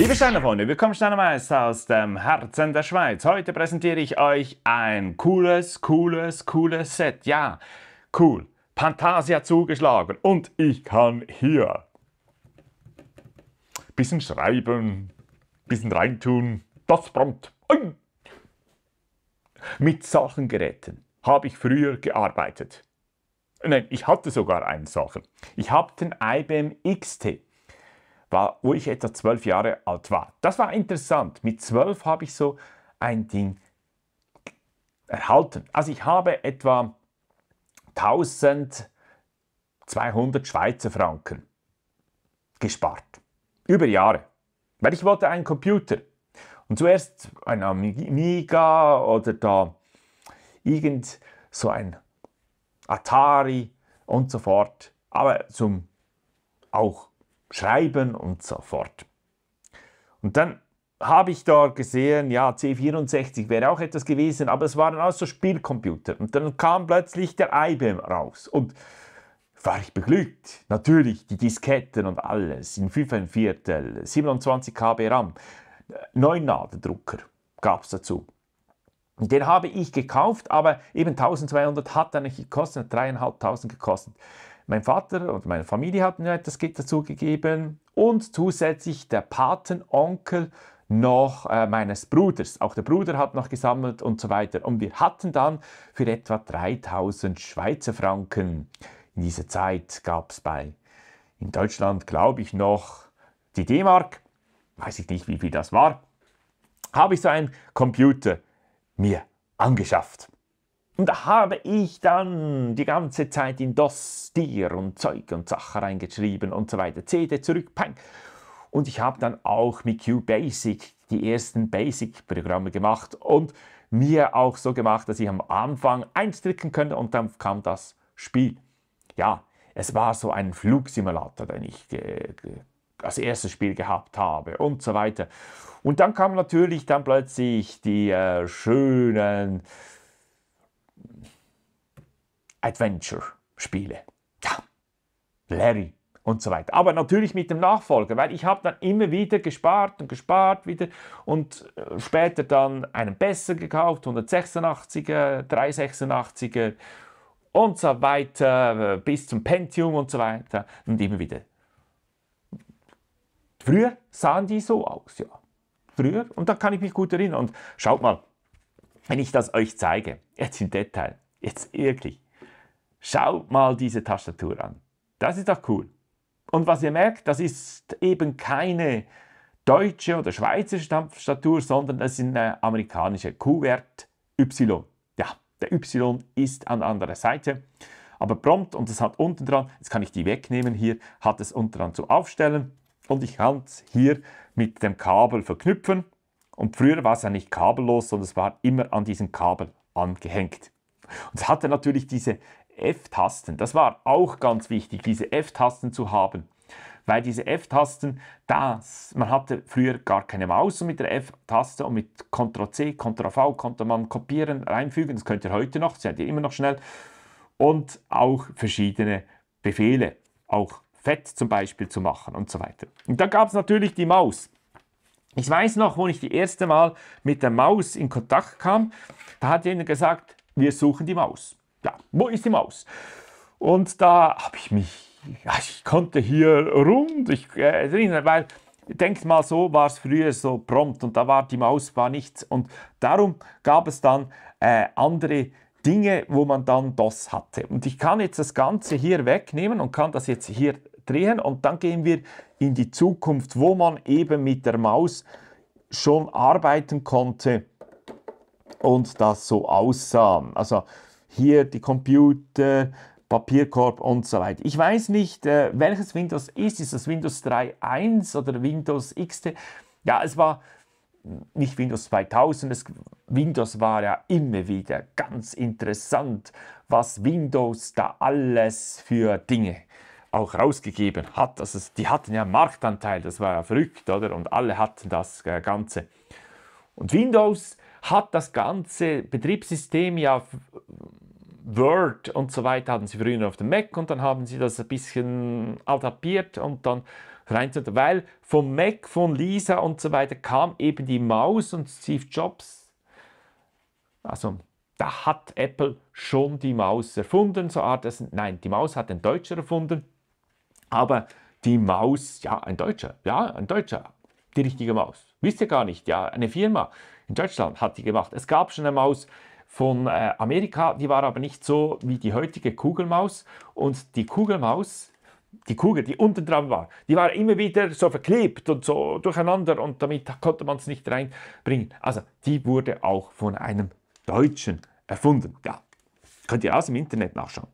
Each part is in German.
Liebe Steinerfreunde, willkommen Steinermeister aus dem Herzen der Schweiz. Heute präsentiere ich euch ein cooles, cooles, cooles Set. Ja, cool. Pantasia zugeschlagen und ich kann hier ein bisschen schreiben, ein bisschen reintun. Das prompt. Mit solchen Geräten habe ich früher gearbeitet. Nein, ich hatte sogar einen solchen. Ich habe den IBM XT wo ich etwa zwölf Jahre alt war. Das war interessant. Mit zwölf habe ich so ein Ding erhalten. Also ich habe etwa 1200 Schweizer Franken gespart. Über Jahre. Weil ich wollte einen Computer. Und zuerst ein Amiga oder da irgend so ein Atari und so fort. Aber zum auch schreiben und so fort. Und dann habe ich da gesehen, ja, C64 wäre auch etwas gewesen, aber es waren auch so Spielcomputer. Und dann kam plötzlich der IBM raus. Und war ich beglückt. Natürlich, die Disketten und alles, in 5 ein Viertel, 27 KB RAM, 9 Nadendrucker gab es dazu. Den habe ich gekauft, aber eben 1200 hat er nicht gekostet, 3.500 gekostet. Mein Vater und meine Familie hatten mir etwas dazu gegeben und zusätzlich der Patenonkel noch äh, meines Bruders. Auch der Bruder hat noch gesammelt und so weiter. Und wir hatten dann für etwa 3000 Schweizer Franken. In dieser Zeit gab es bei, in Deutschland glaube ich noch, die D-Mark. Weiß ich nicht, wie viel das war. Habe ich so einen Computer mir angeschafft. Und da habe ich dann die ganze Zeit in DOS, dir und Zeug und Sachen reingeschrieben und so weiter. CD zurück, pang. Und ich habe dann auch mit QBasic die ersten Basic-Programme gemacht und mir auch so gemacht, dass ich am Anfang einstricken könnte und dann kam das Spiel. Ja, es war so ein Flugsimulator, den ich als erstes Spiel gehabt habe und so weiter. Und dann kamen natürlich dann plötzlich die äh, schönen Adventure-Spiele. Ja, Larry und so weiter. Aber natürlich mit dem Nachfolger, weil ich habe dann immer wieder gespart und gespart wieder und äh, später dann einen besser gekauft, 186er, 386er und so weiter, äh, bis zum Pentium und so weiter und immer wieder. Früher sahen die so aus, ja. Früher, und da kann ich mich gut erinnern. Und schaut mal, wenn ich das euch zeige, jetzt im Detail, jetzt wirklich, Schaut mal diese Tastatur an. Das ist doch cool. Und was ihr merkt, das ist eben keine deutsche oder Schweizer Tastatur, sondern es ist eine amerikanische Q-Wert Y. Ja, der Y ist an anderer Seite. Aber prompt, und es hat unten dran, jetzt kann ich die wegnehmen hier, hat es unten dran zu Aufstellen. Und ich kann es hier mit dem Kabel verknüpfen. Und früher war es ja nicht kabellos, sondern es war immer an diesem Kabel angehängt. Und es hatte natürlich diese F-Tasten, das war auch ganz wichtig, diese F-Tasten zu haben. Weil diese F-Tasten, man hatte früher gar keine Maus und mit der F-Taste und mit Ctrl-C, Ctrl-V konnte man kopieren, reinfügen. Das könnt ihr heute noch, das seid ihr immer noch schnell. Und auch verschiedene Befehle, auch Fett zum Beispiel zu machen und so weiter. Und dann gab es natürlich die Maus. Ich weiß noch, wo ich das erste Mal mit der Maus in Kontakt kam, da hat jemand gesagt, wir suchen die Maus ja, wo ist die Maus? Und da habe ich mich, ja, ich konnte hier rund, ich, erinnere, äh, weil, denkt mal, so war es früher so prompt und da war die Maus war nichts. Und darum gab es dann äh, andere Dinge, wo man dann DOS hatte. Und ich kann jetzt das Ganze hier wegnehmen und kann das jetzt hier drehen und dann gehen wir in die Zukunft, wo man eben mit der Maus schon arbeiten konnte und das so aussah. Also hier die Computer, Papierkorb und so weiter. Ich weiß nicht, äh, welches Windows ist. Ist das Windows 3.1 oder Windows XT? Ja, es war nicht Windows 2000. Es, Windows war ja immer wieder ganz interessant, was Windows da alles für Dinge auch rausgegeben hat. Also die hatten ja Marktanteil, das war ja verrückt, oder? Und alle hatten das äh, Ganze. Und Windows hat das ganze Betriebssystem ja Word und so weiter hatten sie früher auf dem Mac und dann haben sie das ein bisschen adaptiert und dann rein, weil vom Mac, von Lisa und so weiter kam eben die Maus und Steve Jobs. Also da hat Apple schon die Maus erfunden, so Art, das, nein, die Maus hat ein Deutscher erfunden, aber die Maus, ja, ein Deutscher, ja, ein Deutscher, die richtige Maus. Wisst ihr gar nicht, ja, eine Firma, in Deutschland hat die gemacht. Es gab schon eine Maus von äh, Amerika, die war aber nicht so wie die heutige Kugelmaus. Und die Kugelmaus, die Kugel, die unten dran war, die war immer wieder so verklebt und so durcheinander und damit konnte man es nicht reinbringen. Also die wurde auch von einem Deutschen erfunden. Ja, könnt ihr aus dem Internet nachschauen.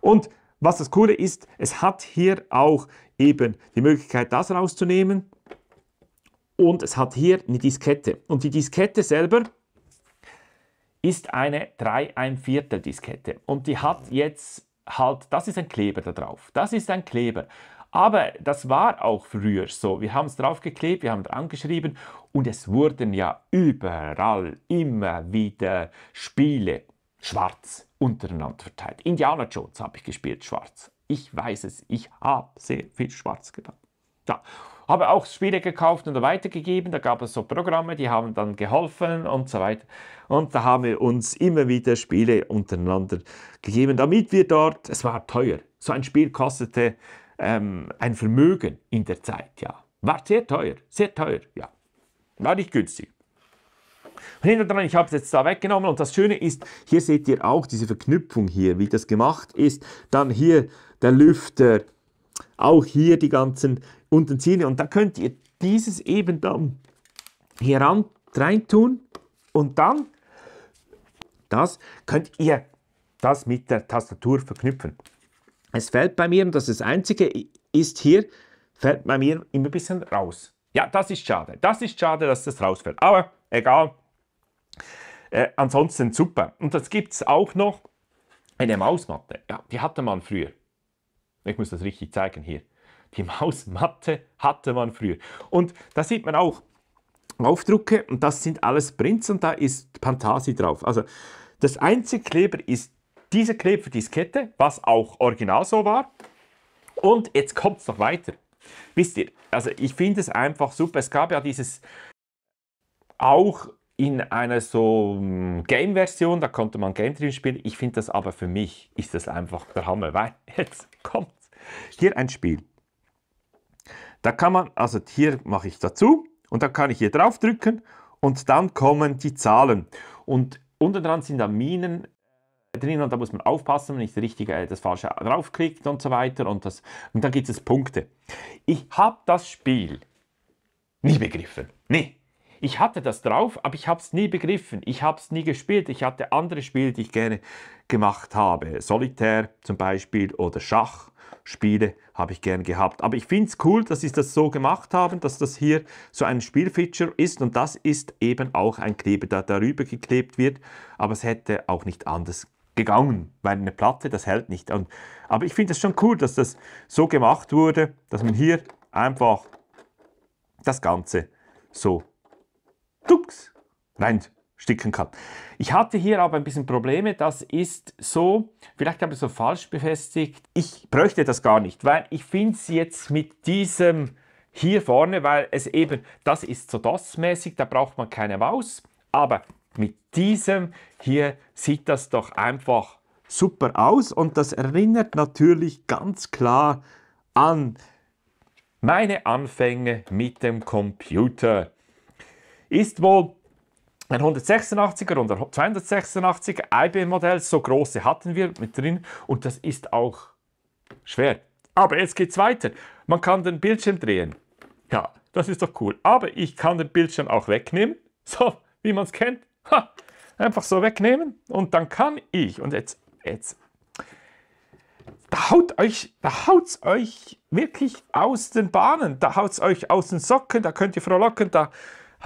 Und was das Coole ist, es hat hier auch eben die Möglichkeit, das rauszunehmen und es hat hier eine Diskette. Und die Diskette selber ist eine 3 1 Viertel Diskette. Und die hat jetzt halt, das ist ein Kleber da drauf. Das ist ein Kleber. Aber das war auch früher so. Wir haben es draufgeklebt, wir haben es angeschrieben und es wurden ja überall immer wieder Spiele schwarz untereinander verteilt. Indiana Jones habe ich gespielt, schwarz. Ich weiß es, ich habe sehr viel schwarz getan. Ja habe auch Spiele gekauft und weitergegeben. Da gab es so Programme, die haben dann geholfen und so weiter. Und da haben wir uns immer wieder Spiele untereinander gegeben, damit wir dort, es war teuer, so ein Spiel kostete ähm, ein Vermögen in der Zeit, ja. War sehr teuer, sehr teuer, ja. War nicht günstig. Und dran, ich habe es jetzt da weggenommen und das Schöne ist, hier seht ihr auch diese Verknüpfung hier, wie das gemacht ist. Dann hier der Lüfter, auch hier die ganzen Utensilien. Und da könnt ihr dieses eben dann hier rein tun und dann das könnt ihr das mit der Tastatur verknüpfen. Es fällt bei mir, und das ist das Einzige ist hier, fällt bei mir immer ein bisschen raus. Ja, das ist schade. Das ist schade, dass das rausfällt. Aber egal. Äh, ansonsten super. Und das gibt es auch noch eine Mausmatte. Ja, die hatte man früher. Ich muss das richtig zeigen hier. Die Mausmatte hatte man früher. Und da sieht man auch Aufdrucke und das sind alles Prints und da ist Pantasi drauf. Also das einzige Kleber ist diese Kleberdiskette, was auch original so war. Und jetzt kommt es noch weiter. Wisst ihr, also ich finde es einfach super. Es gab ja dieses auch in einer so hm, Game-Version, da konnte man Game drin spielen. Ich finde das aber für mich ist das einfach der Hammer, weil jetzt kommt hier ein Spiel. Da kann man, also hier mache ich dazu und dann kann ich hier drauf drücken und dann kommen die Zahlen. Und unten dran sind da Minen äh, drin und da muss man aufpassen, wenn ich das richtige, äh, das falsche draufklickt und so weiter und, das, und dann gibt es Punkte. Ich habe das Spiel nie begriffen. Nee, ich hatte das drauf, aber ich habe es nie begriffen. Ich habe es nie gespielt. Ich hatte andere Spiele, die ich gerne gemacht habe. Solitär zum Beispiel oder Schachspiele habe ich gerne gehabt. Aber ich finde es cool, dass sie das so gemacht haben, dass das hier so ein Spielfeature ist und das ist eben auch ein Kleber, der darüber geklebt wird. Aber es hätte auch nicht anders gegangen, weil eine Platte, das hält nicht. Und, aber ich finde es schon cool, dass das so gemacht wurde, dass man hier einfach das Ganze so tups, sticken kann. Ich hatte hier aber ein bisschen Probleme. Das ist so, vielleicht habe ich es so falsch befestigt. Ich bräuchte das gar nicht, weil ich finde es jetzt mit diesem hier vorne, weil es eben, das ist so DOS-mäßig, da braucht man keine Maus. Aber mit diesem hier sieht das doch einfach super aus und das erinnert natürlich ganz klar an meine Anfänge mit dem Computer ist wohl ein 186er und ein 286er IBM-Modell. So große hatten wir mit drin und das ist auch schwer. Aber jetzt geht es weiter. Man kann den Bildschirm drehen. Ja, das ist doch cool. Aber ich kann den Bildschirm auch wegnehmen, so wie man es kennt. Ha, einfach so wegnehmen und dann kann ich, und jetzt, jetzt, da haut euch, da haut's euch wirklich aus den Bahnen, da haut es euch aus den Socken, da könnt ihr frohlocken, da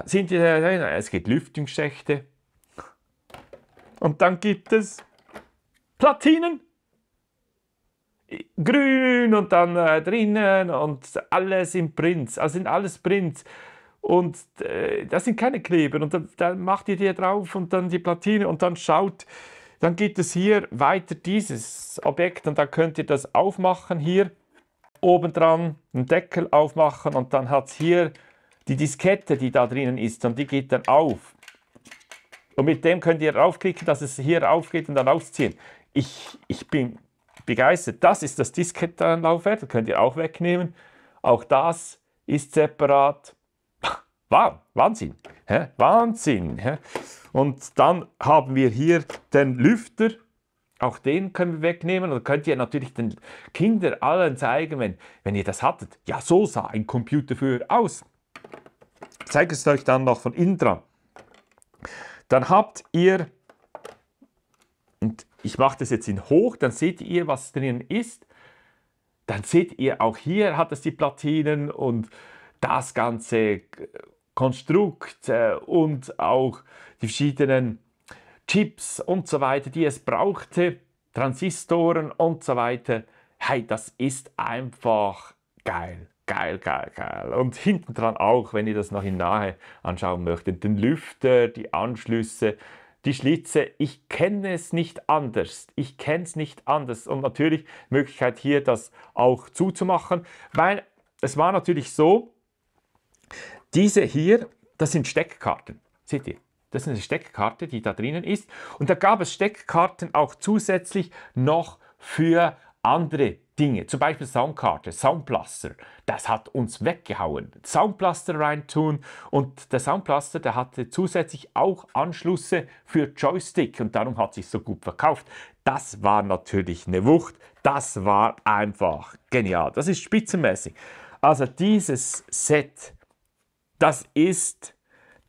sind die, es gibt Lüftungsschächte. Und dann gibt es Platinen. Grün und dann äh, drinnen und alles in Prinz, Also sind alles Prinz. Und äh, das sind keine Kleber. Und dann, dann macht ihr die drauf und dann die Platine und dann schaut, dann gibt es hier weiter dieses Objekt und dann könnt ihr das aufmachen hier. Oben dran einen Deckel aufmachen und dann hat es hier die Diskette, die da drinnen ist, und die geht dann auf. Und mit dem könnt ihr raufklicken, dass es hier aufgeht und dann rausziehen. Ich, ich bin begeistert. Das ist das Diskettenlaufwerk, das könnt ihr auch wegnehmen. Auch das ist separat. Wow, Wahnsinn, hä? Wahnsinn. Hä? Und dann haben wir hier den Lüfter. Auch den können wir wegnehmen. Und könnt ihr natürlich den Kindern allen zeigen, wenn, wenn ihr das hattet. Ja, so sah ein Computer früher aus zeige es euch dann noch von Intra. Dann habt ihr, und ich mache das jetzt in hoch, dann seht ihr, was drin ist. Dann seht ihr, auch hier hat es die Platinen und das ganze Konstrukt äh, und auch die verschiedenen Chips und so weiter, die es brauchte, Transistoren und so weiter. Hey, das ist einfach geil geil, geil, geil. Und hinten dran auch, wenn ihr das noch in Nahe anschauen möchtet, den Lüfter, die Anschlüsse, die Schlitze. Ich kenne es nicht anders. Ich kenne es nicht anders. Und natürlich Möglichkeit hier, das auch zuzumachen, weil es war natürlich so, diese hier, das sind Steckkarten. Seht ihr? Das ist eine Steckkarte, die da drinnen ist. Und da gab es Steckkarten auch zusätzlich noch für andere Dinge, zum Beispiel Soundkarte, Soundplaster, das hat uns weggehauen. Soundplaster reintun und der Soundplaster, der hatte zusätzlich auch Anschlüsse für Joystick und darum hat sich so gut verkauft. Das war natürlich eine Wucht, das war einfach genial, das ist spitzenmäßig. Also dieses Set, das ist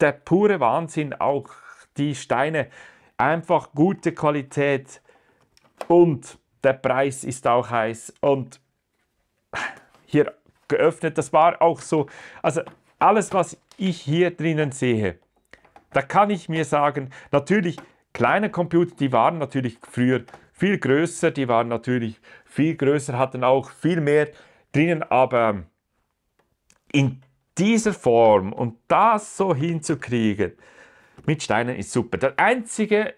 der pure Wahnsinn, auch die Steine, einfach gute Qualität und der Preis ist auch heiß. Und hier geöffnet, das war auch so, also alles, was ich hier drinnen sehe, da kann ich mir sagen, natürlich, kleine Computer, die waren natürlich früher viel größer, die waren natürlich viel größer, hatten auch viel mehr drinnen, aber in dieser Form und das so hinzukriegen mit Steinen ist super. Der einzige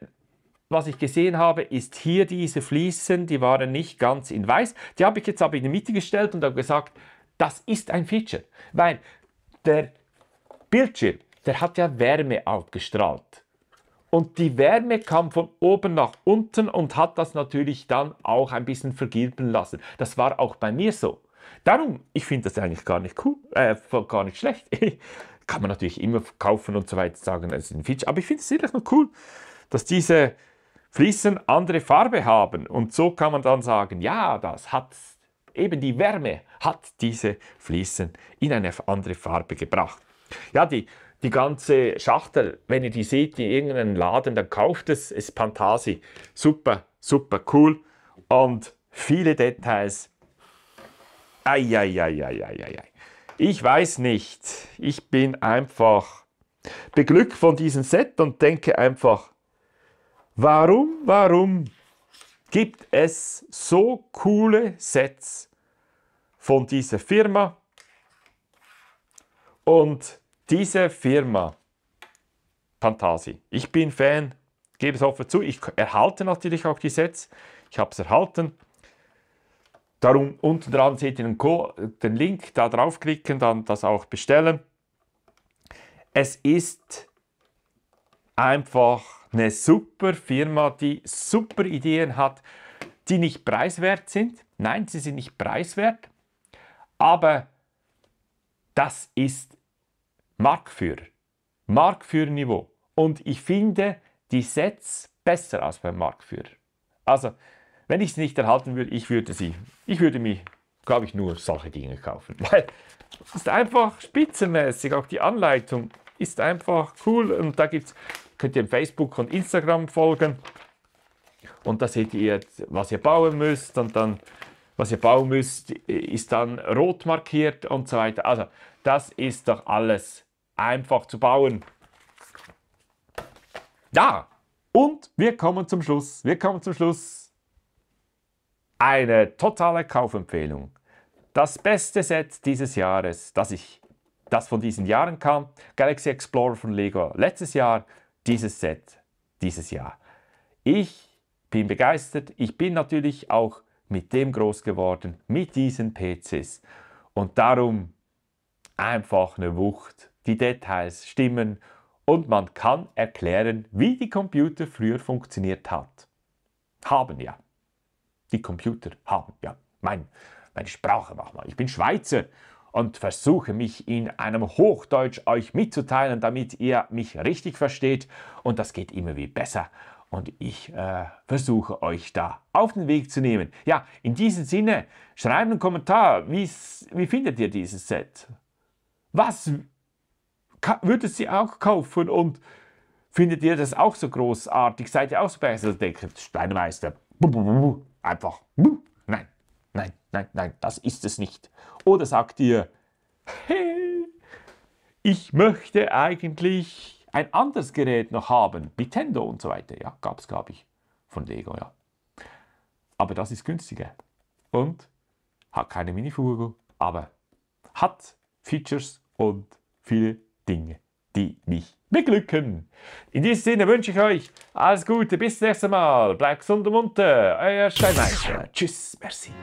was ich gesehen habe, ist hier diese Fliesen, die waren nicht ganz in weiß. Die habe ich jetzt aber in die Mitte gestellt und habe gesagt, das ist ein Feature, weil der Bildschirm, der hat ja Wärme ausgestrahlt. Und die Wärme kam von oben nach unten und hat das natürlich dann auch ein bisschen vergilben lassen. Das war auch bei mir so. Darum, ich finde das eigentlich gar nicht cool, äh, gar nicht schlecht. Kann man natürlich immer kaufen und so weiter sagen, es ist ein Feature. Aber ich finde es wirklich noch cool, dass diese Fliesen andere Farbe haben. Und so kann man dann sagen, ja, das hat eben die Wärme, hat diese Fliesen in eine andere Farbe gebracht. Ja, die, die ganze Schachtel, wenn ihr die seht in irgendeinem Laden, dann kauft es, ist Pantasi. Super, super cool. Und viele Details. Eieieiei. ich weiß nicht. Ich bin einfach beglückt von diesem Set und denke einfach, Warum, warum gibt es so coole Sets von dieser Firma? Und diese Firma, Fantasi, ich bin Fan, gebe es offen zu, ich erhalte natürlich auch die Sets, ich habe es erhalten. Darum unten dran seht ihr den, Co den Link, da draufklicken, dann das auch bestellen. Es ist einfach eine super Firma, die super Ideen hat, die nicht preiswert sind. Nein, sie sind nicht preiswert, aber das ist Marktführer, Marktführerniveau. Und ich finde die Sets besser als beim Marktführer. Also, wenn ich es nicht erhalten würde, ich würde sie, ich würde mich, glaube ich, nur solche Dinge kaufen. Weil es ist einfach spitzenmäßig, auch die Anleitung ist einfach cool und da gibt es könnt ihr Facebook und Instagram folgen. Und da seht ihr, was ihr bauen müsst. Und dann, was ihr bauen müsst, ist dann rot markiert und so weiter. Also, das ist doch alles einfach zu bauen. Ja, und wir kommen zum Schluss. Wir kommen zum Schluss. Eine totale Kaufempfehlung. Das beste Set dieses Jahres, das ich das von diesen Jahren kam, Galaxy Explorer von Lego letztes Jahr dieses Set dieses Jahr. Ich bin begeistert. Ich bin natürlich auch mit dem groß geworden, mit diesen PCs. Und darum einfach eine Wucht. Die Details stimmen und man kann erklären, wie die Computer früher funktioniert hat. Haben ja. Die Computer haben ja. Mein, meine Sprache mach mal. Ich bin Schweizer und versuche mich in einem Hochdeutsch euch mitzuteilen, damit ihr mich richtig versteht. Und das geht immer wie besser. Und ich äh, versuche euch da auf den Weg zu nehmen. Ja, in diesem Sinne, schreibt einen Kommentar, wie findet ihr dieses Set? Was würdet ihr auch kaufen und findet ihr das auch so großartig? Seid ihr auch so besserdeckend? Steinmeister. Einfach. Nein, nein, nein, nein, das ist es nicht. Oder sagt ihr, hey, ich möchte eigentlich ein anderes Gerät noch haben, Nintendo und so weiter. Ja, gab es, glaube ich, von Lego, ja. Aber das ist günstiger und hat keine Minifigur, aber hat Features und viele Dinge, die mich beglücken. In diesem Sinne wünsche ich euch alles Gute, bis zum nächsten Mal. Bleibt gesund und munter, euer Steinmeister. Tschüss, merci.